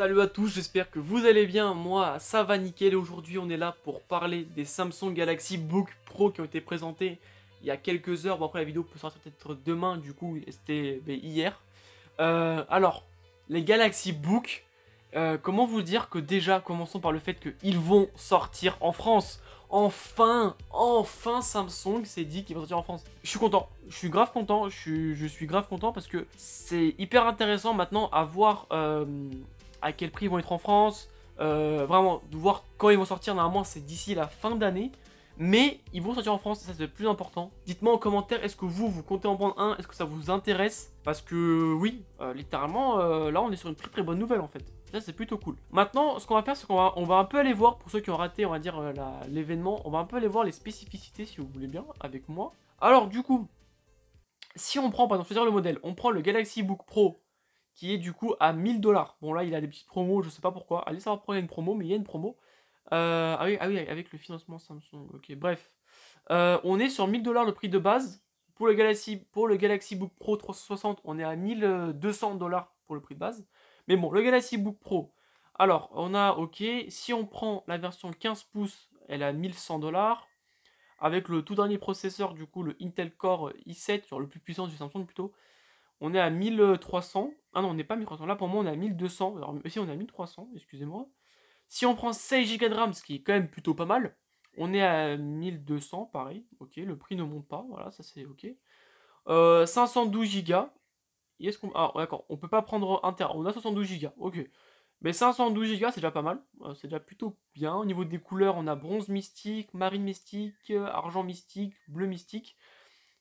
Salut à tous, j'espère que vous allez bien, moi ça va nickel, aujourd'hui on est là pour parler des Samsung Galaxy Book Pro qui ont été présentés il y a quelques heures, bon après la vidéo peut sortir peut-être demain du coup, c'était ben, hier. Euh, alors, les Galaxy Book, euh, comment vous dire que déjà, commençons par le fait qu'ils vont sortir en France Enfin, enfin Samsung s'est dit qu'ils vont sortir en France. Je suis content, je suis grave content, je suis, grave content parce que c'est hyper intéressant maintenant à voir... Euh, à quel prix ils vont être en France, euh, vraiment, de voir quand ils vont sortir. Normalement, c'est d'ici la fin d'année. Mais ils vont sortir en France, ça c'est le plus important. Dites-moi en commentaire, est-ce que vous, vous comptez en prendre un Est-ce que ça vous intéresse Parce que oui, euh, littéralement, euh, là on est sur une très très bonne nouvelle en fait. Ça c'est plutôt cool. Maintenant, ce qu'on va faire, c'est qu'on va, on va un peu aller voir, pour ceux qui ont raté, on va dire, l'événement, on va un peu aller voir les spécificités, si vous voulez bien, avec moi. Alors du coup, si on prend, par exemple, le modèle, on prend le Galaxy Book Pro qui est du coup à 1000 dollars. Bon, là, il a des petites promos, je sais pas pourquoi. Allez savoir pourquoi il y a une promo, mais il y a une promo. Euh, ah, oui, ah oui, avec le financement Samsung, ok, bref. Euh, on est sur 1000 dollars le prix de base. Pour le, Galaxy, pour le Galaxy Book Pro 360, on est à 1200 euh, dollars pour le prix de base. Mais bon, le Galaxy Book Pro, alors on a, ok, si on prend la version 15 pouces, elle est à 1100 dollars. Avec le tout dernier processeur, du coup, le Intel Core i7, genre le plus puissant du Samsung plutôt, on est à 1300. Ah non, on n'est pas à 1300. Là, pour moi, on est à 1200. Alors, si on est à 1300, excusez-moi. Si on prend 16 Go de RAM, ce qui est quand même plutôt pas mal, on est à 1200, pareil. Ok, le prix ne monte pas. Voilà, ça c'est ok. 512 euh, Go. Est-ce qu'on... Ah, d'accord, on peut pas prendre un On a 72 Go. Ok. Mais 512 Go, c'est déjà pas mal. Euh, c'est déjà plutôt bien. Au niveau des couleurs, on a bronze mystique, marine mystique, argent mystique, bleu mystique.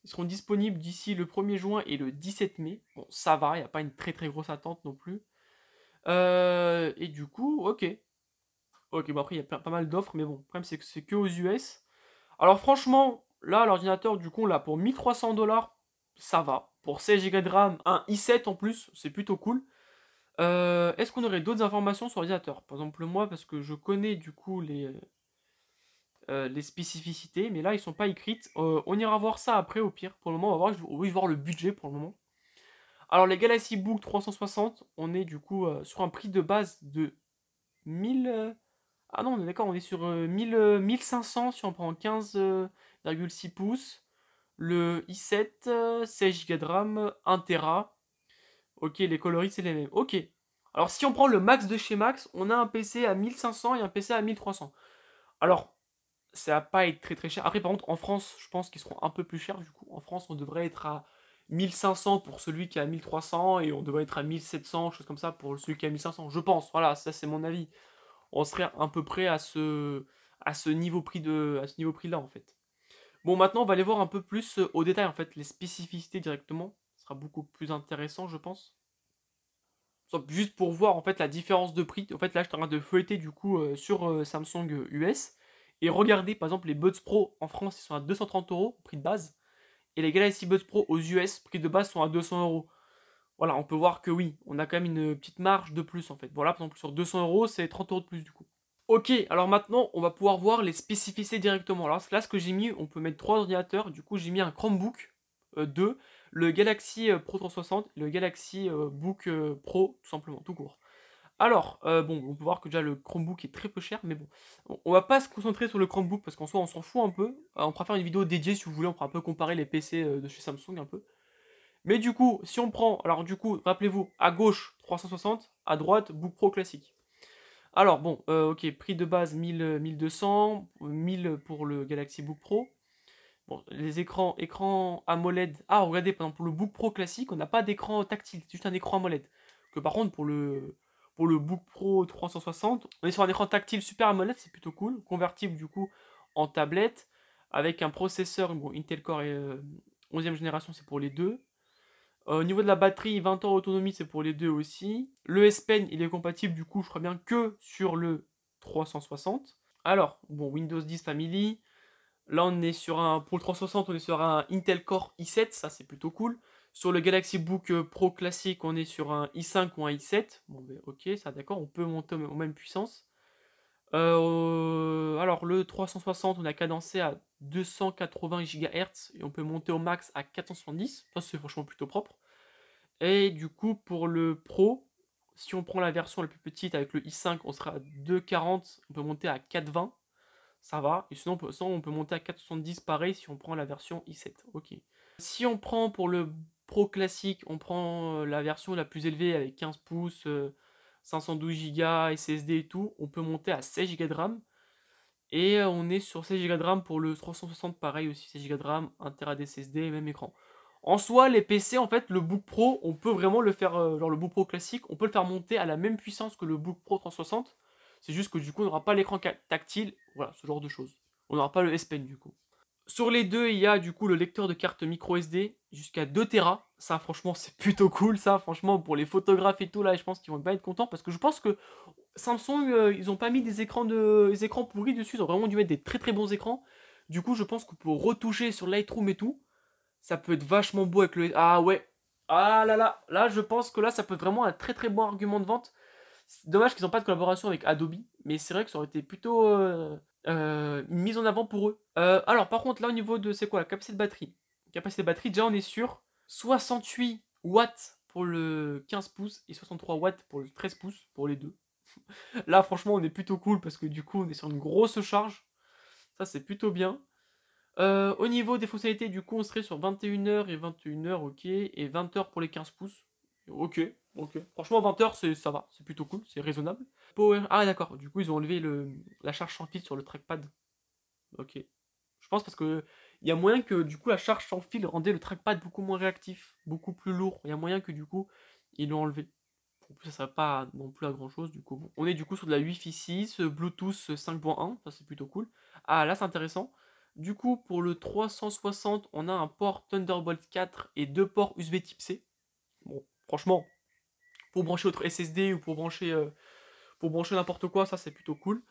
Ils seront disponibles d'ici le 1er juin et le 17 mai. Bon, ça va, il n'y a pas une très très grosse attente non plus. Euh, et du coup, ok. Ok, bon après, il y a pas, mal d'offres, mais bon, le problème c'est que c'est que aux US. Alors franchement, là, l'ordinateur, du coup, là, pour 1300 dollars, ça va. Pour 16 Go de RAM, un i7 en plus, c'est plutôt cool. Euh, est-ce qu'on aurait d'autres informations sur l'ordinateur Par exemple, moi, parce que je connais du coup les, euh, les spécificités, mais là, ils sont pas écrites. Euh, on ira voir ça après, au pire. Pour le moment, on va voir, je, voir le budget pour le moment. Alors, les Galaxy Book 360, on est du coup euh, sur un prix de base de 1000... Ah non, on est d'accord, on est sur 1000, 1500 si on prend 15,6 pouces. Le i7, 16 Go de RAM, 1 Tera. Ok, les coloris, c'est les mêmes. Ok. Alors, si on prend le max de chez Max, on a un PC à 1500 et un PC à 1300. Alors, ça va pas être très très cher. Après, par contre, en France, je pense qu'ils seront un peu plus chers. Du coup, en France, on devrait être à 1500 pour celui qui a 1300 et on devrait être à 1700, chose comme ça, pour celui qui a 1500. Je pense, voilà, ça c'est mon avis. On serait à peu près à ce, à ce niveau prix de, à ce niveau prix là en fait. Bon, maintenant, on va aller voir un peu plus euh, au détail en fait les spécificités directement. Ce sera beaucoup plus intéressant, je pense. Juste pour voir en fait la différence de prix. En fait, là, je suis en train de feuilleter du coup euh, sur euh, Samsung US. Et regardez, par exemple, les Buds Pro en France, ils sont à 230 euros, prix de base. Et les Galaxy Buds Pro aux US, prix de base, sont à 200 euros. Voilà, on peut voir que oui, on a quand même une petite marge de plus en fait. Voilà, par exemple, sur 200 euros, c'est 30 euros de plus du coup. Ok, alors maintenant, on va pouvoir voir les spécificités directement. Alors là, ce que j'ai mis, on peut mettre trois ordinateurs. Du coup, j'ai mis un Chromebook 2, euh, le Galaxy euh, Pro 360, le Galaxy euh, Book Pro, tout simplement, tout court. Alors, euh, bon, on peut voir que déjà le Chromebook est très peu cher, mais bon, on va pas se concentrer sur le Chromebook parce qu'en soi on s'en fout un peu. Euh, on pourra faire une vidéo dédiée si vous voulez, on pourra un peu comparer les PC euh, de chez Samsung un peu. Mais du coup, si on prend, alors du coup, rappelez-vous, à gauche 360, à droite Book Pro classique. Alors bon, ok, prix de base 1000, 1200, 1000 pour le Galaxy Book Pro. Bon, les écrans, écrans AMOLED. Ah, regardez, par exemple, pour le Book Pro classique, on n'a pas d'écran tactile, c'est juste un écran AMOLED. Que par contre, pour le pour le Book Pro 360. On est sur un écran tactile Super AMOLED, c'est plutôt cool, convertible du coup en tablette, avec un processeur Intel Core 11e euh, génération, c'est pour les deux. Euh, au niveau de la batterie, 20 heures autonomie, c'est pour les deux aussi. Le S Pen, il est compatible du coup, je crois bien, que sur le 360. Alors, bon, Windows 10 Family. Là, on est sur un. Pour le 360, on est sur un Intel Core i7, ça c'est plutôt cool. Sur le Galaxy Book euh, Pro classique, on est sur un i5 ou un i7. Bon, ben, ok, ça d'accord, on peut monter aux mêmes puissances. Euh, alors, le 360, on a cadencé à 280 GHz et on peut monter au max à 470. Ça, c'est franchement plutôt propre. Et du coup, pour le Pro, si on prend la version la plus petite avec le i5, on sera à 240, on peut monter à 420. Ça va. Et sinon, on sinon, on peut monter à 470 pareil si on prend la version i7. Ok. Si on prend pour le Pro classique, on prend euh, la version la plus élevée avec 15 pouces, 512 Go, SSD et tout, on peut monter à 16 Go de RAM. Et euh, on est sur 16 Go de RAM pour le 360, pareil aussi 16 Go de RAM, 1 Tera SSD, et même écran. En soi, les PC, en fait, le Book Pro, on peut vraiment le faire, euh, genre le Book Pro classique, on peut le faire monter à la même puissance que le Book Pro 360. C'est juste que du coup, on n'aura pas l'écran tactile, voilà, ce genre de choses. On n'aura pas le S Pen du coup. Sur les deux, il y a du coup le lecteur de carte micro SD jusqu'à 2 Tera. Ça, franchement, c'est plutôt cool. Ça, franchement, pour les photographes et tout, là, je pense qu'ils vont pas être contents parce que je pense que Samsung, euh, ils ont pas mis des écrans, de... des écrans pourris dessus. Ils ont vraiment dû mettre des très très bons écrans. Du coup, je pense que pour retoucher sur Lightroom et tout, ça peut être vachement beau avec le. Ah ouais. Ah là là. Là, je pense que là, ça peut être vraiment un très très bon argument de vente. Dommage qu'ils n'ont pas de collaboration avec Adobe, mais c'est vrai que ça aurait été plutôt. Euh, euh, mise en avant pour eux. Euh, alors par contre là au niveau de c'est quoi la capacité de batterie Capacité de batterie déjà on est sur 68 watts pour le 15 pouces et 63 watts pour le 13 pouces pour les deux. là franchement on est plutôt cool parce que du coup on est sur une grosse charge. Ça c'est plutôt bien. Euh, au niveau des fonctionnalités du coup on serait sur 21h et 21h ok et 20h pour les 15 pouces. Ok, ok. Franchement, 20 c'est ça va, c'est plutôt cool, c'est raisonnable. Power. Ah, d'accord, du coup, ils ont enlevé la charge sans fil sur le trackpad. Ok. Je pense parce que il y a moyen que du coup la charge sans fil rendait le trackpad beaucoup moins réactif, beaucoup plus lourd. Il y a moyen que du coup ils l'ont enlevé. En plus, ça ne sert pas non plus à grand chose du coup. On est du coup sur de la Wi-Fi 6, Bluetooth 5.1, ça c'est plutôt cool. Ah là c'est intéressant. Du coup pour le 360, on a un port Thunderbolt 4 et deux ports USB type C. Bon, franchement, pour brancher autre SSD ou pour brancher, euh, pour brancher n'importe quoi, ça c'est plutôt cool.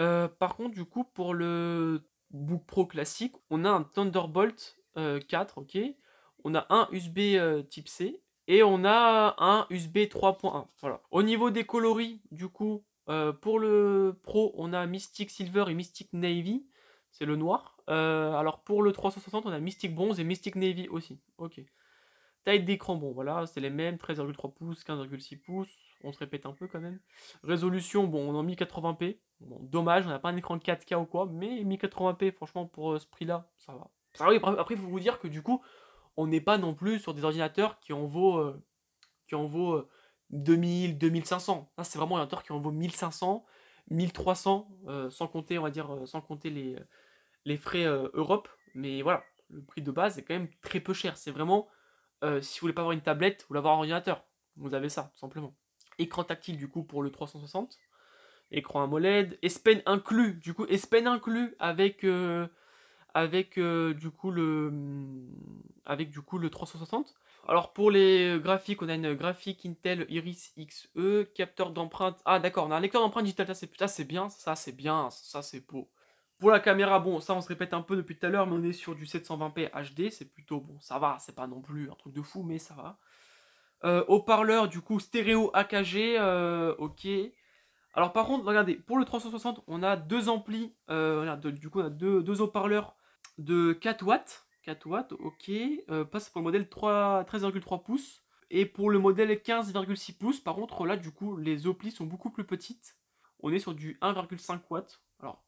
Euh, par contre, du coup, pour le Book Pro classique, on a un Thunderbolt 4, euh, ok On a un USB type C et on a un USB 3.1. Voilà. Au niveau des coloris, du coup, pour le Pro, on a Mystic Silver et Mystic Navy c'est le noir. alors pour le 360, on a Mystic Bronze et Mystic Navy aussi. Ok. Taille d'écran, bon voilà, c'est les mêmes, 13,3 pouces, 15,6 pouces, on se répète un peu quand même. Résolution, bon, on en 1080p, dommage, on n'a pas un écran de 4K ou quoi, mais 1080p, franchement, pour euh, ce prix-là, ça va. après, il faut vous dire que du coup, on n'est pas non plus sur des ordinateurs qui en vaut, euh, qui en vaut 2000, euh, 2500. c'est vraiment un ordinateur qui en vaut 1500, 1300, sans compter, on va dire, sans compter les, les frais Europe, mais voilà, le prix de base est quand même très peu cher, c'est vraiment euh, si vous voulez pas avoir une tablette, vous l'avoir un ordinateur. Vous avez ça, tout simplement. Écran tactile, du coup, pour le 360. Écran AMOLED. ESPEN inclus. Du coup, ESPEN inclus avec... Euh, euh, mm, avec du coup le avec du coup le 360. Alors pour les graphiques, on a une graphique Intel Iris XE, capteur d'empreinte. Ah d'accord, on a un lecteur d'empreinte digital, ça c'est bien, ça c'est bien, ça c'est beau. Pour la caméra, bon, ça on se répète un peu depuis tout à l'heure, mais on est sur du 720p HD, c'est plutôt bon, ça va, c'est pas non plus un truc de fou, mais ça va. Euh, haut-parleur, du coup, stéréo AKG, euh, ok. Alors par contre, regardez, pour le 360, on a deux amplis, euh, du coup on a deux, deux haut-parleurs de 4 watts, 4 watts, ok. passe pour le modèle 13,3 pouces. Et pour le modèle 15,6 pouces, par contre, là, du coup, les amplis sont beaucoup plus petites. On est sur du 1,5 watts. Alors,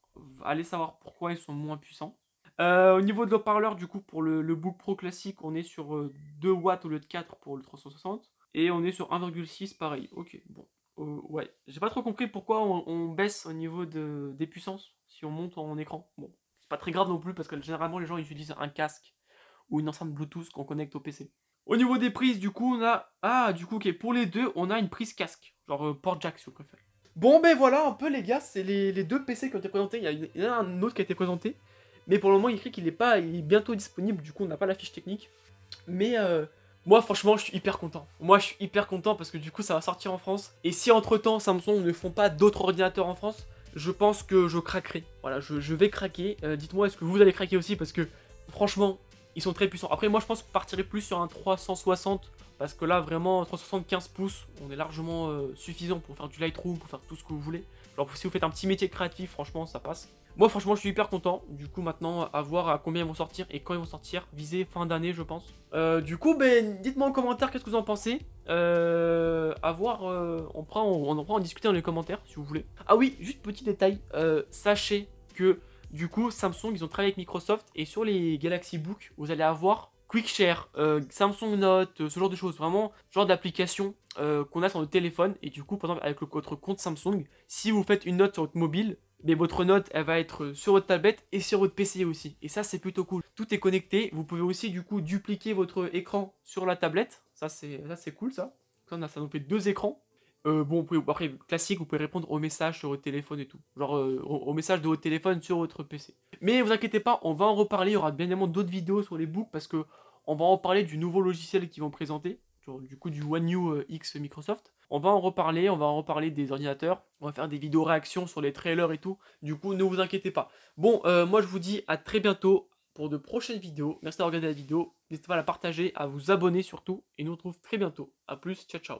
allez savoir pourquoi ils sont moins puissants. Euh, au niveau de leur parleur du coup, pour le, Book Pro classique, on est sur 2 euh, watts au lieu de 4 pour le 360. Et on est sur 1,6, pareil. Ok, bon. Euh, ouais, j'ai pas trop compris pourquoi on, baisse au niveau de, des puissances si on monte en écran. Bon, c'est pas très grave non plus parce que généralement les gens utilisent un casque ou une enceinte Bluetooth qu'on connecte au PC. Au niveau des prises, du coup, on a. Ah, du coup, ok, pour les deux, on a une prise casque, genre port jack si vous préférez. Bon, ben voilà, un peu les gars, c'est les, deux PC qui ont été présentés. Il y, a en a un autre qui a été présenté. Mais pour le moment, il écrit qu'il est, pas, bientôt disponible. Du coup, on n'a pas la fiche technique. Mais euh, moi, franchement, je suis hyper content. Moi, je suis hyper content parce que du coup, ça va sortir en France. Et si entre-temps, Samsung ne font pas d'autres ordinateurs en France, je pense que je craquerai. Voilà, je, vais craquer. Euh, dites-moi, est-ce que vous allez craquer aussi Parce que, franchement, ils sont très puissants. Après, moi, je pense que je partirai plus sur un 360 parce que là, vraiment, 375 pouces, on est largement euh, suffisant pour faire du Lightroom, pour faire tout ce que vous voulez. Alors, si vous faites un petit métier créatif, franchement, ça passe. Moi, franchement, je suis hyper content. Du coup, maintenant, à voir à combien ils vont sortir et quand ils vont sortir. Visé fin d'année, je pense. Euh, du coup, ben, dites-moi en commentaire qu'est-ce que vous en pensez. Euh, voir, euh, on, prend, on, en prend en discuter dans les commentaires, si vous voulez. Ah oui, juste petit détail. sachez que, du coup, Samsung, ils ont travaillé avec Microsoft. Et sur les Galaxy Book, vous allez avoir Quickshare, euh, Samsung Note, euh, ce genre de choses, vraiment, genre d'application euh, qu'on a sur le téléphone. Et du coup, par exemple, avec votre compte Samsung, si vous faites une note sur votre mobile, mais votre note, elle va être sur votre tablette et sur votre PC aussi. Et ça, c'est plutôt cool. Tout est connecté. Vous pouvez aussi, du coup, dupliquer votre écran sur la tablette. Ça, c'est cool, ça. a ça nous fait deux écrans. Euh, bon, après, classique, vous pouvez répondre aux messages sur votre téléphone et tout. Genre euh, aux messages de votre téléphone sur votre PC. Mais vous inquiétez pas, on va en reparler. Il y aura bien évidemment d'autres vidéos sur les books parce que on va en reparler du nouveau logiciel qu'ils vont présenter. du coup, du One euh, X Microsoft. On va en reparler, on va en reparler des ordinateurs. On va faire des vidéos réactions sur les trailers et tout. Du coup, ne vous inquiétez pas. Bon, moi je vous dis à très bientôt pour de prochaines vidéos. Merci d'avoir regardé la vidéo. N'hésitez pas à la partager, à vous abonner surtout. Et nous on se retrouve très bientôt. A plus, ciao ciao.